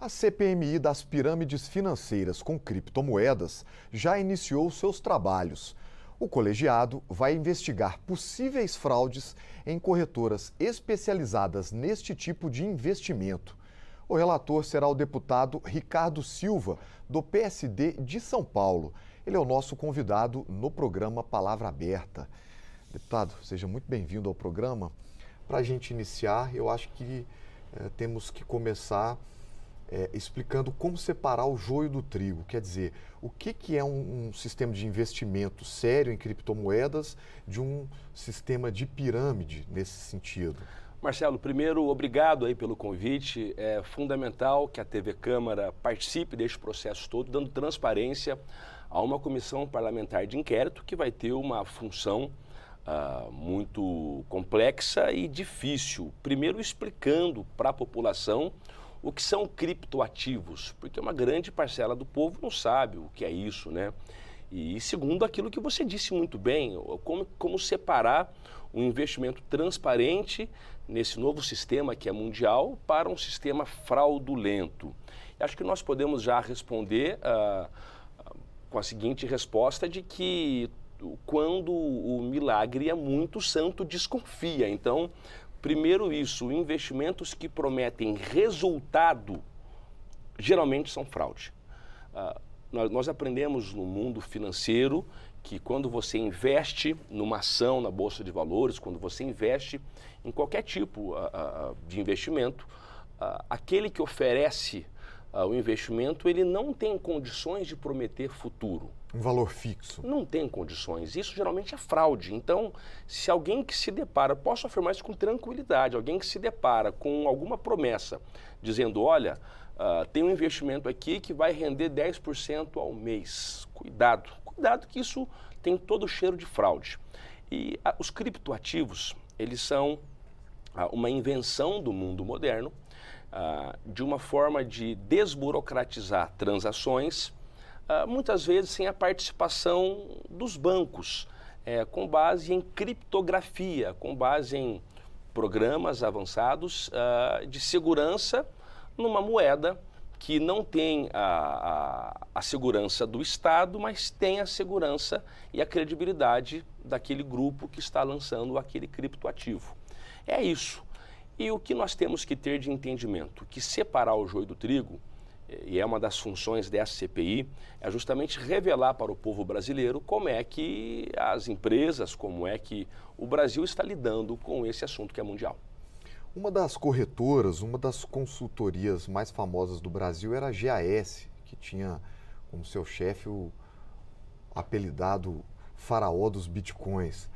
A CPMI das pirâmides financeiras com criptomoedas já iniciou seus trabalhos. O colegiado vai investigar possíveis fraudes em corretoras especializadas neste tipo de investimento. O relator será o deputado Ricardo Silva, do PSD de São Paulo. Ele é o nosso convidado no programa Palavra Aberta. Deputado, seja muito bem-vindo ao programa. Para a gente iniciar, eu acho que eh, temos que começar é, explicando como separar o joio do trigo. Quer dizer, o que, que é um, um, sistema de investimento sério em criptomoedas de um sistema de pirâmide nesse sentido? Marcelo, primeiro, obrigado aí pelo convite. É fundamental que a TV Câmara participe deste processo todo, dando transparência a uma comissão parlamentar de inquérito que vai ter uma função Uh, muito complexa e difícil. Primeiro, explicando para a população o que são criptoativos? Porque uma grande parcela do povo não sabe o que é isso, né? E segundo aquilo que você disse muito bem, como, como separar um investimento transparente nesse novo sistema que é mundial para um sistema fraudulento. Acho que nós podemos já responder ah, com a seguinte resposta de que quando o milagre é muito, o santo desconfia. Então, Primeiro, isso, investimentos que prometem resultado geralmente são fraude. Uh, nós, nós aprendemos no mundo financeiro que quando você investe numa ação na bolsa de valores, quando você investe em qualquer tipo uh, uh, de investimento, aquele que oferece o investimento ele não tem condições de prometer futuro. Um valor fixo. Não tem condições. Isso geralmente é fraude. Então, se alguém que se depara, posso afirmar isso com tranquilidade, alguém que se depara com alguma promessa, dizendo, olha, uh, tem um investimento aqui que vai render 10% ao mês. Cuidado, cuidado que isso tem todo o cheiro de fraude. E uh, os criptoativos, eles são uh, uma invenção do mundo moderno, de uma forma de desburocratizar transações, ah, muitas vezes sem a participação dos bancos, é, com base em criptografia, com base em programas avançados uh, de segurança numa moeda que não tem a, a, a, segurança do Estado, mas tem a segurança e a credibilidade daquele grupo que está lançando aquele criptoativo. É isso. E o que nós temos que ter de entendimento? Que separar o joio do trigo e é uma das funções dessa CPI, é justamente revelar para o povo brasileiro como é que as empresas, como é que o Brasil está lidando com esse assunto que é mundial. Uma das corretoras, uma das consultorias mais famosas do Brasil era a GAS, que tinha como seu chefe o apelidado faraó dos bitcoins.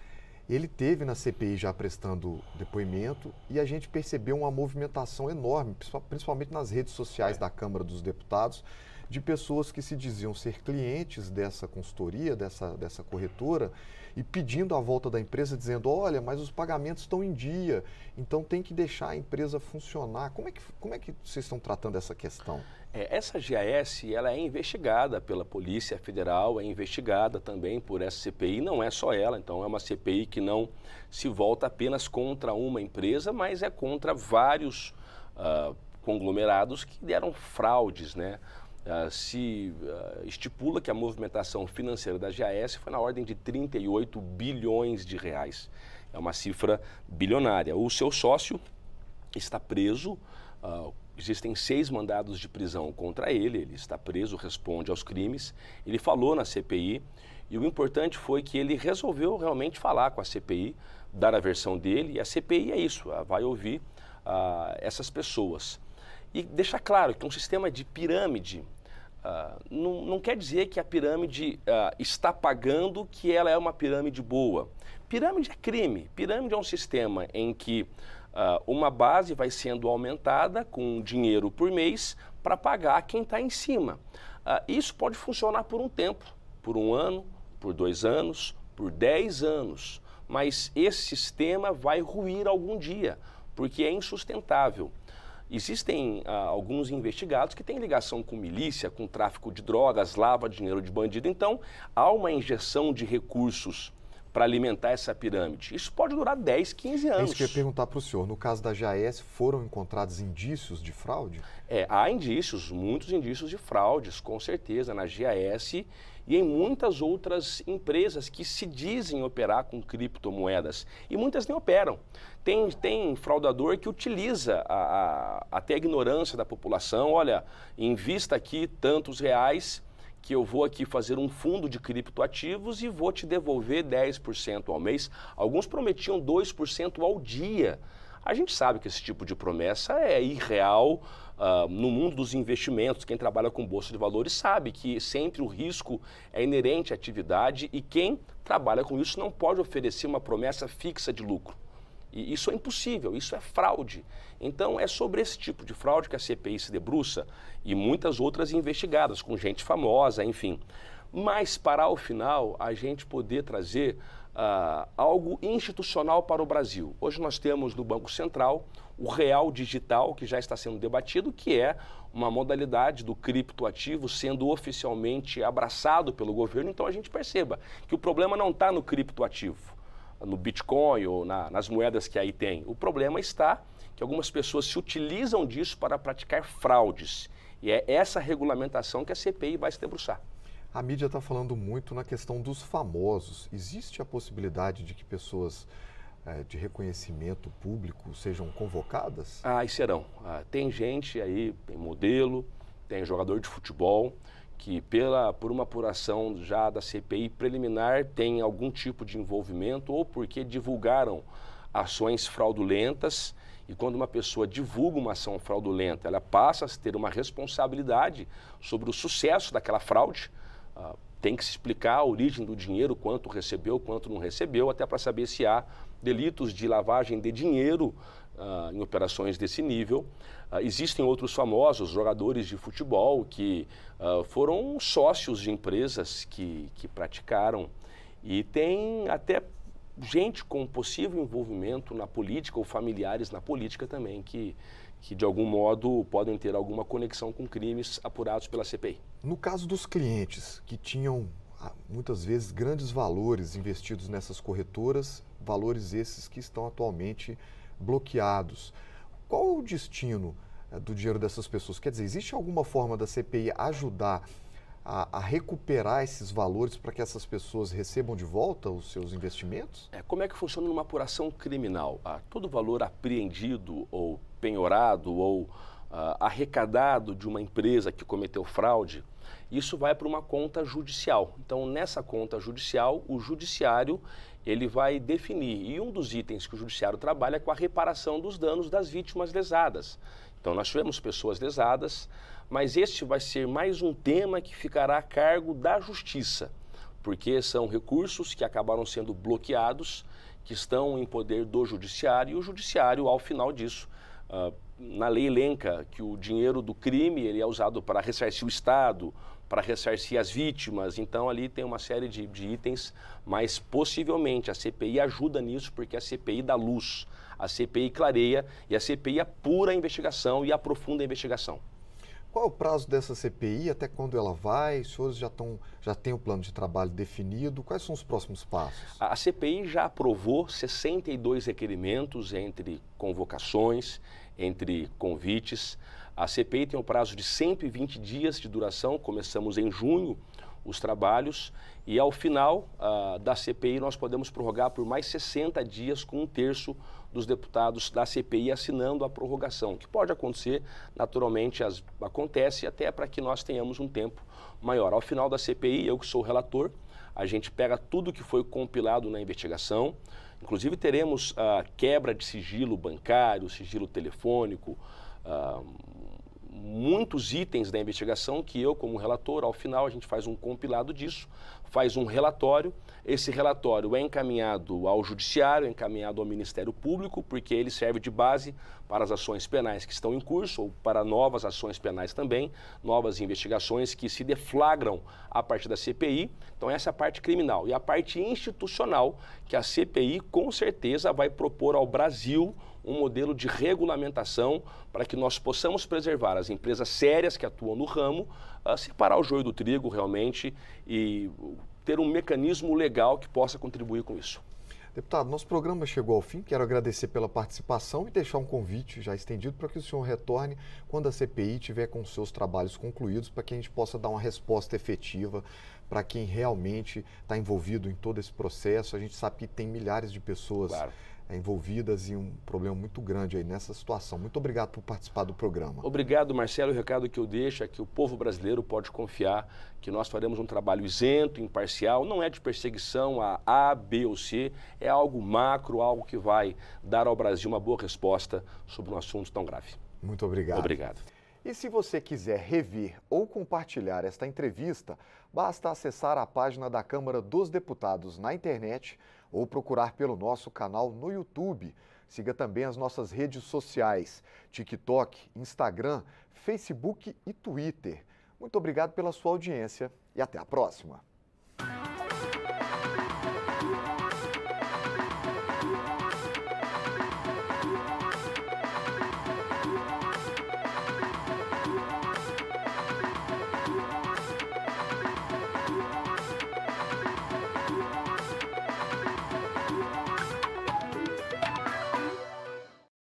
Ele teve na CPI já prestando depoimento e a gente percebeu uma movimentação enorme, principalmente nas redes sociais da Câmara dos Deputados, de pessoas que se diziam ser clientes dessa consultoria, dessa, dessa corretora, e pedindo a volta da empresa, dizendo: olha, mas os pagamentos estão em dia, então tem que deixar a empresa funcionar. Como é que, como é que vocês estão tratando essa questão? É, essa GAS ela é investigada pela Polícia Federal, é investigada também por essa CPI, não é só ela, então é uma CPI que não se volta apenas contra uma empresa, mas é contra vários uh, conglomerados que deram fraudes, né? Ah, se uh, estipula que a movimentação financeira da GAS foi na ordem de 38 bilhões de reais. É uma cifra bilionária. O seu sócio está preso. Uh, existem seis mandados de prisão contra ele. Ele está preso, responde aos crimes. Ele falou na CPI e o importante foi que ele resolveu realmente falar com a CPI, dar a versão dele. E a CPI é isso, vai ouvir essas pessoas. E deixa claro que um sistema de pirâmide ah, não, não, quer dizer que a pirâmide uh, está pagando que ela é uma pirâmide boa. Pirâmide é crime. Pirâmide é um sistema em que uh, uma base vai sendo aumentada com dinheiro por mês para pagar quem está em cima. isso pode funcionar por um tempo, por um ano, por dois anos, por dez anos. Mas esse sistema vai ruir algum dia, porque é insustentável. Existem ah, alguns investigados que têm ligação com milícia, com tráfico de drogas, lava dinheiro de bandido. Então, há uma injeção de recursos para alimentar essa pirâmide. Isso pode durar 10, 15 anos. É isso que eu ia perguntar para o senhor. No caso da JAES, foram encontrados indícios de fraude? É, há indícios, muitos indícios de fraudes, com certeza, na JAES e em muitas outras empresas que se dizem operar com criptomoedas. E muitas nem operam. Tem, tem fraudador que utiliza a, a, até a ignorância da população. Olha, invista aqui tantos reais que eu vou aqui fazer um fundo de criptoativos e vou te devolver 10% ao mês. Alguns prometiam 2% ao dia. A gente sabe que esse tipo de promessa é irreal uh, no mundo dos investimentos. Quem trabalha com bolsa de valores sabe que sempre o risco é inerente à atividade e quem trabalha com isso não pode oferecer uma promessa fixa de lucro. E isso é impossível, isso é fraude. Então é sobre esse tipo de fraude que a CPI se debruça e muitas outras investigadas, com gente famosa, enfim. Mas para o final a gente poder trazer uh, algo institucional para o Brasil. Hoje nós temos no Banco Central o real digital, que já está sendo debatido, que é uma modalidade do criptoativo sendo oficialmente abraçado pelo governo. Então a gente perceba que o problema não está no criptoativo no Bitcoin ou na, nas moedas que aí tem. O problema está que algumas pessoas se utilizam disso para praticar fraudes. E é essa regulamentação que a CPI vai se debruçar. A mídia está falando muito na questão dos famosos. Existe a possibilidade de que pessoas é, de reconhecimento público sejam convocadas? Ah, e serão. Ah, tem gente aí, tem modelo, tem jogador de futebol que pela, por uma apuração já da CPI preliminar tem algum tipo de envolvimento ou porque divulgaram ações fraudulentas. E quando uma pessoa divulga uma ação fraudulenta, ela passa a ter uma responsabilidade sobre o sucesso daquela fraude. Uh, tem que se explicar a origem do dinheiro, quanto recebeu, quanto não recebeu, até para saber se há delitos de lavagem de dinheiro ah, em operações desse nível. Ah, existem outros famosos jogadores de futebol que ah, foram sócios de empresas que, que praticaram e tem até gente com possível envolvimento na política ou familiares na política também que, que de algum modo podem ter alguma conexão com crimes apurados pela CPI. No caso dos clientes que tinham muitas vezes grandes valores investidos nessas corretoras, valores esses que estão atualmente bloqueados. Qual o destino eh, do dinheiro dessas pessoas? Quer dizer, existe alguma forma da CPI ajudar a, a, recuperar esses valores para que essas pessoas recebam de volta os seus investimentos? É, como é que funciona numa apuração criminal? Ah, todo valor apreendido ou penhorado ou uh, arrecadado de uma empresa que cometeu fraude, isso vai para uma conta judicial. Então, nessa conta judicial, o judiciário ele vai definir. E um dos itens que o judiciário trabalha é com a reparação dos danos das vítimas lesadas. Então, nós tivemos pessoas lesadas, mas este vai ser mais um tema que ficará a cargo da justiça, porque são recursos que acabaram sendo bloqueados, que estão em poder do judiciário, e o judiciário, ao final disso, Uh, na lei elenca que o dinheiro do crime ele é usado para ressarcir o Estado, para ressarcir as vítimas. Então, ali tem uma série de, de, itens, mas possivelmente a CPI ajuda nisso, porque a CPI dá luz, a CPI clareia e a CPI apura a investigação e aprofunda a investigação. Qual é o prazo dessa CPI? Até quando ela vai? Os senhores já, estão, já têm o plano de trabalho definido? Quais são os próximos passos? A CPI já aprovou 62 requerimentos entre convocações, entre convites. A CPI tem um prazo de 120 dias de duração, começamos em junho os trabalhos e ao final uh, da CPI nós podemos prorrogar por mais 60 dias com um terço dos deputados da CPI assinando a prorrogação, que pode acontecer naturalmente, as, acontece até para que nós tenhamos um tempo maior. Ao final da CPI, eu que sou relator, a gente pega tudo que foi compilado na investigação, inclusive teremos a uh, quebra de sigilo bancário, sigilo telefônico, uh, muitos itens da investigação que eu, como relator, ao final a gente faz um compilado disso, faz um relatório. Esse relatório é encaminhado ao Judiciário, é encaminhado ao Ministério Público, porque ele serve de base para as ações penais que estão em curso ou para novas ações penais também, novas investigações que se deflagram a partir da CPI. Então, essa é a parte criminal. E a parte institucional, que a CPI com certeza vai propor ao Brasil um modelo de regulamentação para que nós possamos preservar as empresas sérias que atuam no ramo, ah, separar o joio do trigo realmente e ter um mecanismo legal que possa contribuir com isso. Deputado, nosso programa chegou ao fim. Quero agradecer pela participação e deixar um convite já estendido para que o senhor retorne quando a CPI tiver com seus trabalhos concluídos, para que a gente possa dar uma resposta efetiva para quem realmente está envolvido em todo esse processo. A gente sabe que tem milhares de pessoas claro. Eh, envolvidas e um problema muito grande aí nessa situação. Muito obrigado por participar do programa. Obrigado, Marcelo. O recado que eu deixo é que o povo brasileiro pode confiar que nós faremos um trabalho isento, imparcial, não é de perseguição a A, B ou C, é algo macro, algo que vai dar ao Brasil uma boa resposta sobre um assunto tão grave. Muito obrigado. Obrigado. E se você quiser rever ou compartilhar esta entrevista, basta acessar a página da Câmara dos Deputados na internet ou procurar pelo nosso canal no YouTube. Siga também as nossas redes sociais: TikTok, Instagram, Facebook e Twitter. Muito obrigado pela sua audiência e até a próxima.